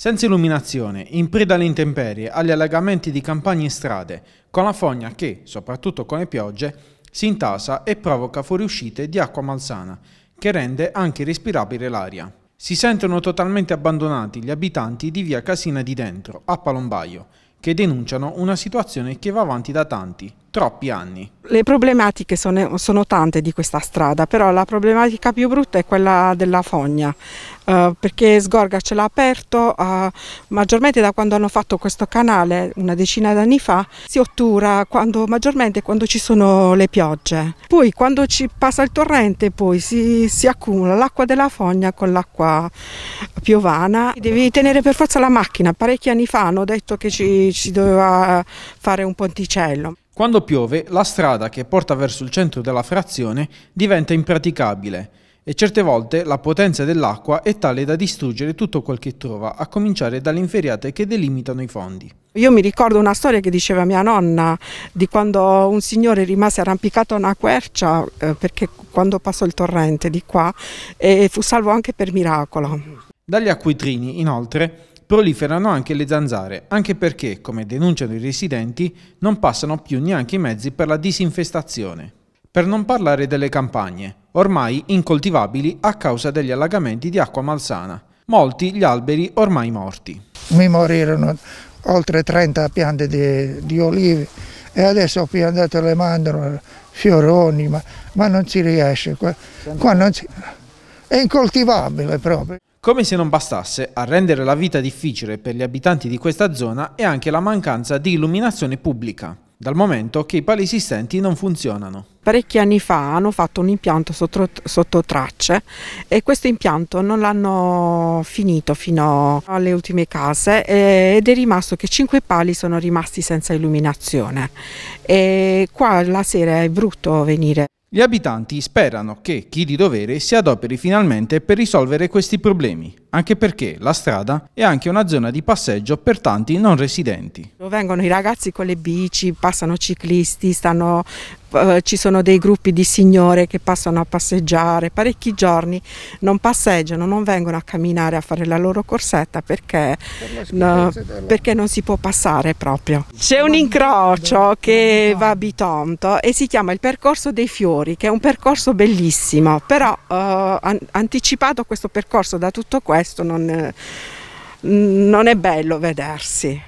Senza illuminazione, in preda alle intemperie, agli allagamenti di campagne e strade, con la fogna che, soprattutto con le piogge, si intasa e provoca fuoriuscite di acqua malsana, che rende anche irrespirabile l'aria. Si sentono totalmente abbandonati gli abitanti di via Casina di Dentro, a Palombaio, che denunciano una situazione che va avanti da tanti, troppi anni. Le problematiche sono, sono, tante di questa strada, però la problematica più brutta è quella della fogna, eh, perché Sgorga ce l'ha aperto eh, maggiormente da quando hanno fatto questo canale, una decina d'anni fa, si ottura quando, maggiormente quando ci sono le piogge. Poi quando ci passa il torrente poi si, si accumula l'acqua della fogna con l'acqua piovana. Devi tenere per forza la macchina, parecchi anni fa hanno detto che ci, ci doveva fare un ponticello. Quando piove, la strada che porta verso il centro della frazione diventa impraticabile e certe volte la potenza dell'acqua è tale da distruggere tutto quel che trova, a cominciare dalle inferiate che delimitano i fondi. Io mi ricordo una storia che diceva mia nonna di quando un signore rimase arrampicato a una quercia eh, perché quando passò il torrente di qua e fu salvo anche per miracolo. Dagli acquitrini, inoltre, proliferano anche le zanzare, anche perché, come denunciano i residenti, non passano più neanche i mezzi per la disinfestazione. Per non parlare delle campagne, ormai incoltivabili a causa degli allagamenti di acqua malsana, molti gli alberi ormai morti. Mi morirono oltre 30 piante di, di olive e adesso ho piantato le mandorle, fioroni, ma, ma, non si riesce. Qua, qua non si, è incoltivabile proprio. Come se non bastasse, a rendere la vita difficile per gli abitanti di questa zona è anche la mancanza di illuminazione pubblica, dal momento che i pali esistenti non funzionano. Parecchi anni fa hanno fatto un impianto sotto, sotto tracce e questo impianto non l'hanno finito fino alle ultime case ed è rimasto che cinque pali sono rimasti senza illuminazione e qua la sera è brutto venire. Gli abitanti sperano che chi di dovere si adoperi finalmente per risolvere questi problemi anche perché la strada è anche una zona di passeggio per tanti non residenti. Vengono i ragazzi con le bici, passano ciclisti, stanno, eh, ci sono dei gruppi di signore che passano a passeggiare, parecchi giorni non passeggiano, non vengono a camminare a fare la loro corsetta perché, per no, perché non si può passare proprio. C'è un incrocio che va a Bitonto e si chiama il percorso dei fiori, che è un percorso bellissimo, però eh, anticipato questo percorso da tutto questo questo non, eh, non è bello vedersi.